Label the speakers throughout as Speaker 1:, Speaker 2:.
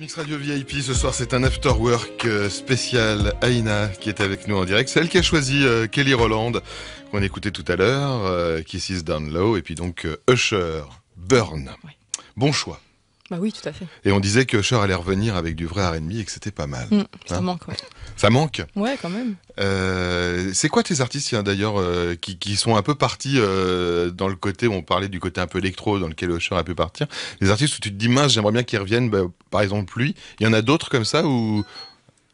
Speaker 1: Mix Radio VIP, ce soir c'est un afterwork euh, spécial Aina qui est avec nous en direct. C'est elle qui a choisi euh, Kelly Roland qu'on écoutait tout à l'heure, Kisses euh, Down Low et puis donc Usher, Burn. Bon choix. Bah oui, tout à fait. Et on disait que Usher allait revenir avec du vrai R&B et que c'était pas mal. Mmh, hein ça manque, ouais. Ça manque Ouais, quand même. Euh, c'est quoi tes artistes, d'ailleurs, euh, qui, qui, sont un peu partis euh, dans le côté, on parlait du côté un peu électro dans lequel Usher a pu partir, les artistes où tu te dis, mince, j'aimerais bien qu'ils reviennent, bah, par exemple lui, il y en a d'autres comme ça où...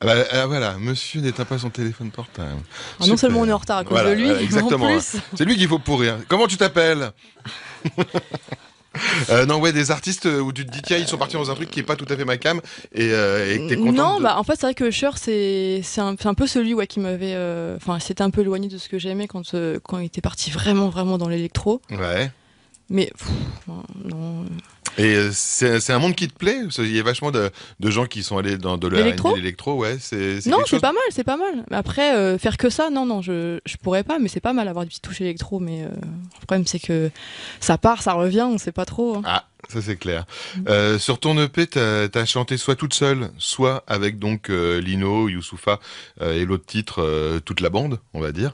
Speaker 1: Ah, bah, ah, voilà, monsieur n'éteint pas son téléphone portable. Ah, non seulement on est en retard à cause de lui, exactement. C'est lui qu'il faut pourrir. Comment tu t'appelles Euh, non, ouais, des artistes euh, où tu te dis, tiens, ils sont partis dans un truc qui est pas tout à fait ma cam et, euh, que t'es contente Non, bah en
Speaker 2: fait, c'est vrai que Usher, c'est c'est un, peu celui ouais, qui m'avait. Enfin, c'était un peu éloigné de ce que j'aimais quand, quand il était parti vraiment, vraiment dans l'électro. Ouais. Mais non.
Speaker 1: Et euh, c'est un monde qui te plaît Il y a vachement de, de, gens qui sont allés dans de l'électro, ouais. C non, c'est pas
Speaker 2: mal, c'est pas mal. Après, euh, faire que ça, non, non, je, je pourrais pas, mais c'est pas mal avoir des petites touches électro. Mais euh, le problème, c'est que ça part, ça revient, on sait pas trop. Hein. Ah,
Speaker 1: ça c'est clair. Mm. Euh, sur ton EP, tu as, chanté soit toute seule, soit avec donc Lino, Youssoufa et l'autre titre, toute la bande, on va dire.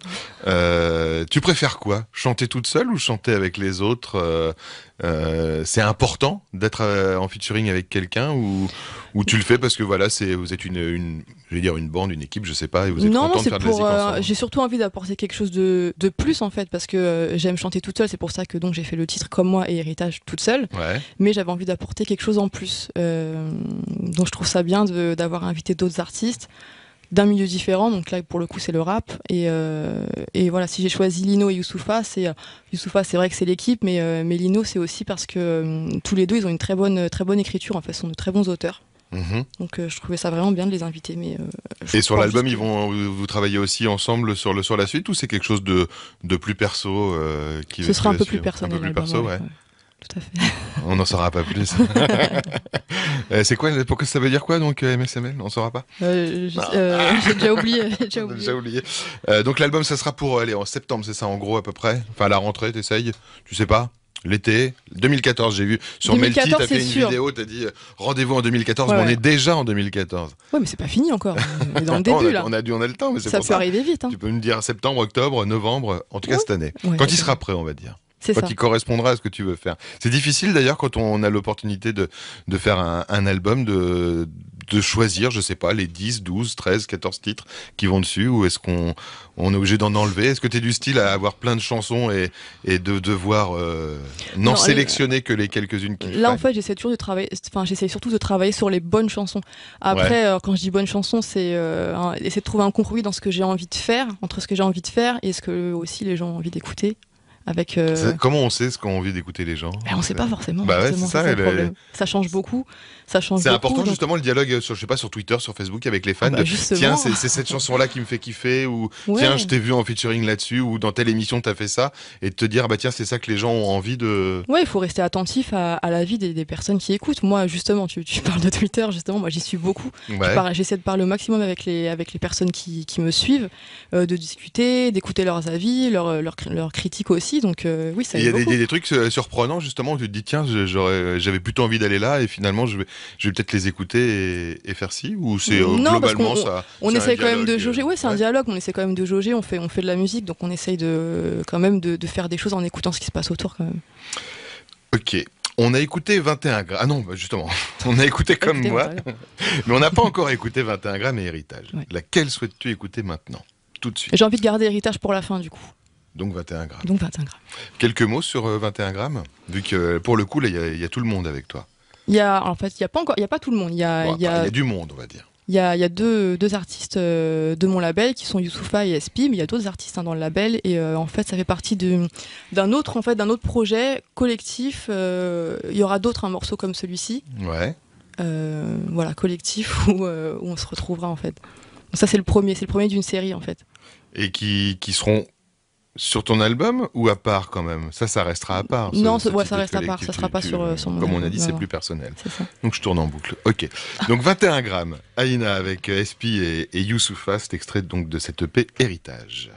Speaker 1: tu préfères quoi Chanter toute seule ou chanter avec les autres euh, c'est important d'être euh, en featuring avec quelqu'un ou, tu le fais parce que voilà, c'est vous êtes une, je dire une bande, une équipe, je sais pas, et vous êtes non, content de faire non, c'est pour euh, J'ai
Speaker 2: surtout envie d'apporter quelque chose de, de, plus en fait parce que j'aime chanter toute seule, c'est pour ça que donc j'ai fait le titre comme moi et héritage toute seule. Mais j'avais envie d'apporter quelque chose en plus, donc je trouve ça bien d'avoir invité d'autres artistes d'un milieu différent. Donc là, pour le coup, c'est le rap. Et, euh, et voilà, si j'ai choisi Lino et Youssoufa, c'est euh, c'est vrai que c'est l'équipe, mais, euh, mais Lino, c'est aussi parce que tous les deux, ils ont une très bonne, très bonne écriture. En fait, sont de très bons auteurs. Mhm. Donc je trouvais ça vraiment bien de les inviter. Mais,
Speaker 1: et sur l'album, ils vont vous, travaillez aussi ensemble sur le sur la suite ou c'est quelque chose de de plus perso qui Ce sera un peu, plus personnel Un plus perso, ouais. On n'en saura pas plus. Euh, c'est quoi que ça veut dire quoi donc euh, MSML On ne saura pas.
Speaker 2: Euh, j'ai déjà oublié.
Speaker 1: donc l'album, ça sera pour aller en septembre, c'est ça en gros à peu près. Enfin la rentrée, t'essayes. Tu sais pas L'été 2014, j'ai vu sur Melty, t'as fait une vidéo, t'as dit rendez-vous en 2014, mais on est déjà en 2014.
Speaker 2: Ouais, mais c'est pas fini encore. On dans le début a, là. dû, on a le temps, mais ça. peut arriver vite. Hein. Tu
Speaker 1: peux me dire septembre, octobre, novembre, en tout cas cette année, quand il sera prêt, on va dire. C'est quand ça. qui correspondra à ce que tu veux faire. C'est difficile d'ailleurs quand on a l'opportunité de, de faire un, album, de, de choisir, je sais pas, les 10, 12, 13, 14 titres qui vont dessus ou est-ce qu'on on est obligé d'en enlever Est-ce que tu es du style à avoir plein de chansons et, et de devoir euh, n'en sélectionner que les quelques-unes qui Là, en fait,
Speaker 2: j'essaie toujours de travailler, enfin, j'essaie surtout de travailler sur les bonnes chansons. Après, euh, quand je dis bonnes chansons, c'est euh, essayer de trouver un compromis dans ce que j'ai envie de faire, entre ce que j'ai envie de faire et ce que aussi les gens ont envie d'écouter. Avec, euh, Comment
Speaker 1: on sait ce qu'on envie d'écouter les gens ben, On ne sait pas forcément. Bah ça,
Speaker 2: ça, change beaucoup. Ça change. C'est important justement
Speaker 1: le dialogue, euh, sur, je sais pas, sur Twitter, sur Facebook avec les fans. Ah bah, tiens, c'est cette chanson là qui me fait kiffer ou Tiens, je t'ai vu en featuring là-dessus ou dans telle émission t'as fait ça et de te dire bah tiens c'est ça que les gens ont envie de.
Speaker 2: Ouais, il faut rester attentif à, à la vie des, personnes qui écoutent. Moi justement, tu, parles de Twitter, justement, moi j'y suis beaucoup. J'essaie de parler au maximum avec les avec les personnes qui, me suivent, euh, de discuter, d'écouter leurs avis, leurs critiques aussi donc euh, oui, ça. Il y a des,
Speaker 1: trucs euh, surprenants justement. Où tu te dis tiens, euh, j'avais plutôt envie d'aller là et finalement je vais, je vais peut-être les écouter et, faire ci ou c'est globalement ça. On, on essaie quand même de
Speaker 2: jauger. Oui, c'est un dialogue. On essaie quand même de jauger. On fait, on fait de la musique, donc on essaye de quand même de, faire des choses en écoutant ce qui se passe autour quand même.
Speaker 1: Ok. On a écouté 21 grammes. Ah non, bah, justement, on a écouté comme moi, mais on n'a pas encore écouté 21 grammes et héritage. Laquelle souhaites-tu écouter maintenant Tout de suite.
Speaker 2: J'ai envie de garder héritage pour la fin, du coup.
Speaker 1: Donc 21 grammes. Quelques mots sur 21 grammes, vu que pour le coup, il y, a tout le monde avec toi.
Speaker 2: Il y a, en fait, il y a pas encore, il y a pas tout le monde. Il y, a, du
Speaker 1: monde, on va dire.
Speaker 2: Il y a, deux, artistes de mon label qui sont Youssoufa et Espi, mais il y a d'autres artistes dans le label. Et en fait, ça fait partie d'un autre, en fait, d'un autre projet collectif. Il y aura d'autres morceaux comme celui-ci. Ouais. voilà, collectif où, on se retrouvera en fait. ça, c'est le premier, c'est le premier d'une série en
Speaker 1: fait. Et qui, qui seront sur ton album ou à part quand même Ça, ça restera à part. non, ça reste à part, ça sera pas sur, euh, son album. Comme on a dit, c'est plus personnel. Donc je tourne en boucle. Ok. Donc 21 grammes, Aïna avec euh, Espi et, et Youssoufa, c'est extrait donc de cette EP Héritage.